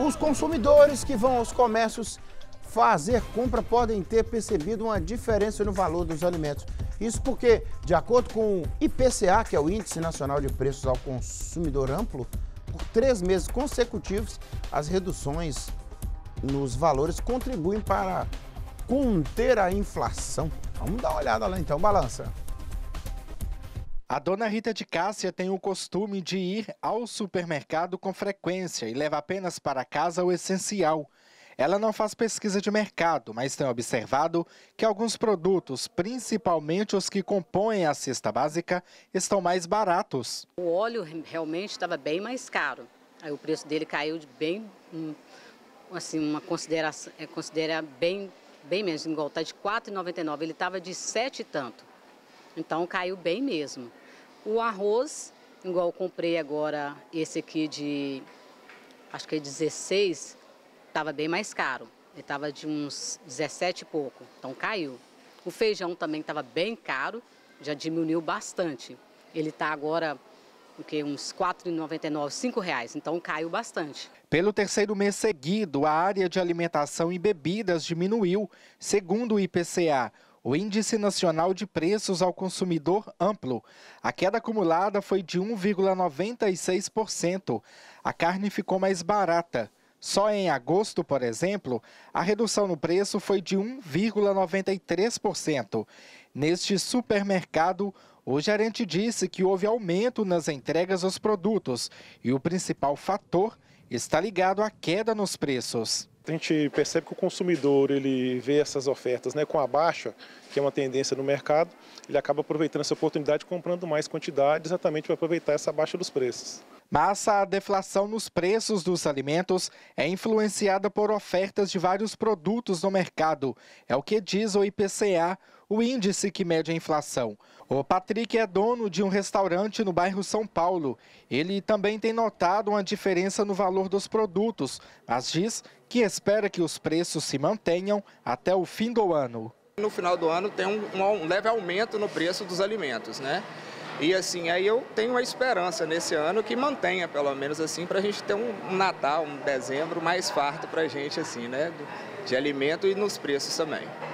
Os consumidores que vão aos comércios fazer compra podem ter percebido uma diferença no valor dos alimentos. Isso porque, de acordo com o IPCA, que é o Índice Nacional de Preços ao Consumidor Amplo, por três meses consecutivos, as reduções nos valores contribuem para conter a inflação. Vamos dar uma olhada lá então, balança. A dona Rita de Cássia tem o costume de ir ao supermercado com frequência e leva apenas para casa o essencial. Ela não faz pesquisa de mercado, mas tem observado que alguns produtos, principalmente os que compõem a cesta básica, estão mais baratos. O óleo realmente estava bem mais caro. Aí o preço dele caiu de bem, hum, assim, uma consideração, é, considera bem, bem menos, igual, está de R$ 4,99. Ele estava de sete e tanto. Então caiu bem mesmo. O arroz, igual eu comprei agora esse aqui de acho que é 16, estava bem mais caro. Ele estava de uns 17 e pouco, então caiu. O feijão também estava bem caro, já diminuiu bastante. Ele está agora o que, uns R$ 4,99, R$ reais, então caiu bastante. Pelo terceiro mês seguido, a área de alimentação e bebidas diminuiu, segundo o IPCA o Índice Nacional de Preços ao Consumidor Amplo. A queda acumulada foi de 1,96%. A carne ficou mais barata. Só em agosto, por exemplo, a redução no preço foi de 1,93%. Neste supermercado, o gerente disse que houve aumento nas entregas dos produtos e o principal fator está ligado à queda nos preços a gente percebe que o consumidor ele vê essas ofertas né, com a baixa, que é uma tendência no mercado, ele acaba aproveitando essa oportunidade comprando mais quantidade exatamente para aproveitar essa baixa dos preços. Mas a deflação nos preços dos alimentos é influenciada por ofertas de vários produtos no mercado. É o que diz o IPCA, o índice que mede a inflação. O Patrick é dono de um restaurante no bairro São Paulo. Ele também tem notado uma diferença no valor dos produtos, mas diz que espera que os preços se mantenham até o fim do ano. No final do ano tem um, um leve aumento no preço dos alimentos, né? E assim, aí eu tenho uma esperança nesse ano que mantenha, pelo menos assim, para a gente ter um Natal, um dezembro mais farto para a gente, assim, né? De alimento e nos preços também.